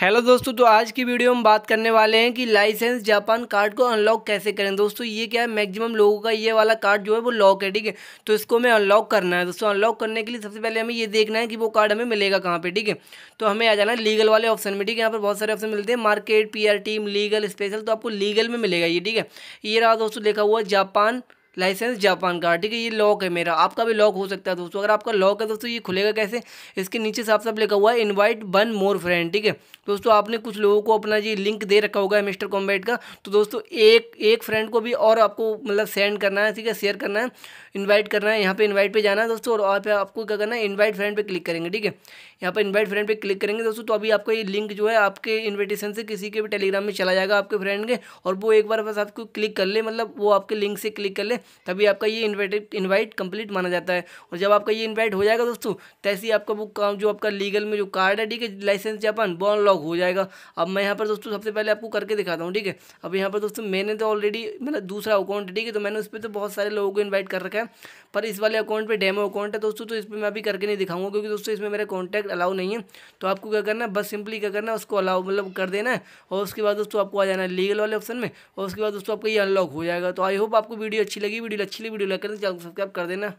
hello दोस्तों तो आज की वीडियो में बात करने वाले हैं कि लाइसेंस जापान कार्ड को अनलॉक कैसे करें दोस्तों ये क्या है मैक्सिमम लोगों का ये वाला कार्ड जो है वो लॉक है ठीक है तो इसको हमें अनलॉक करना है दोस्तों अनलॉक करने के लिए सबसे पहले हमें ये देखना है कि वो कार्ड हमें मिलेगा कहाँ पर ठीक है तो हमें आ जाना है लीगल वाले ऑप्शन में ठीक है यहाँ पर बहुत सारे ऑप्शन मिलते हैं market P team legal special तो आपको लीगल में मिलेगा ये ठीक है ये रहा दोस्तों देखा हुआ जापान लाइसेंस जापान का ठीक है ये लॉक है मेरा आपका भी लॉक हो सकता है दोस्तों अगर आपका लॉक है दोस्तों ये खुलेगा कैसे इसके नीचे साफ साफ लिखा हुआ है इनवाइट वन मोर फ्रेंड ठीक है दोस्तों आपने कुछ लोगों को अपना ये लिंक दे रखा होगा मिस्टर कॉम्बेट का तो दोस्तों एक एक फ्रेंड को भी और आपको मतलब सेंड करना है ठीक है शेयर करना है इन्वाइट करना है यहाँ पर इन्वाइट पर जाना है दोस्तों और आप आपको क्या करना है इन्वाइट फ्रेंड पर क्लिक करेंगे ठीक है यहाँ पर इन्वाइट फ्रेंड पर क्लिक करेंगे दोस्तों तो अभी आपका ये लिंक जो है आपके इन्विटेशन से किसी के भी टेलीग्राम में चला जाएगा आपके फ्रेंड के और वो एक बार बस आपको क्लिक कर ले मतलब वो आपके लिंक से क्लिक कर ले तभी आपका ये इन्वाइटेड इन्वाइट कंप्लीट माना जाता है और जब आपका ये इन्वाइट हो जाएगा दोस्तों तैसे ही आपका वो जो आपका लीगल में जो कार्ड है ठीक है लाइसेंस जापान वो अनलॉक हो जाएगा अब मैं यहाँ पर दोस्तों सबसे पहले आपको करके दिखाता हूँ ठीक है अब यहाँ पर दोस्तों मैंने तो ऑलरेडी मतलब दूसरा अकाउंट है ठीक है तो मैंने उस पर तो बहुत सारे लोगों को इन्वाइट कर रखा है पर इस वाले अकाउंट पर डेमो अकाउंट है दोस्तों तो इस पर मैं अभी करके नहीं दिखाऊंगा क्योंकि दोस्तों इसमें मेरा कॉन्टैक्ट अलाउ नहीं है तो आपको क्या करना है बस सिंपली क्या करना है उसको अलाउ मतलब कर देना है और उसके बाद दोस्तों आपको आ जाना है लीगल वाले ऑप्शन में और उसके बाद दोस्तों आपका ये अनलॉक हो जाएगा तो आई होप आपको वीडियो अच्छी लगी वीडियो अच्छी लगी वीडियो लाइक कर सब्सक्राइब कर देना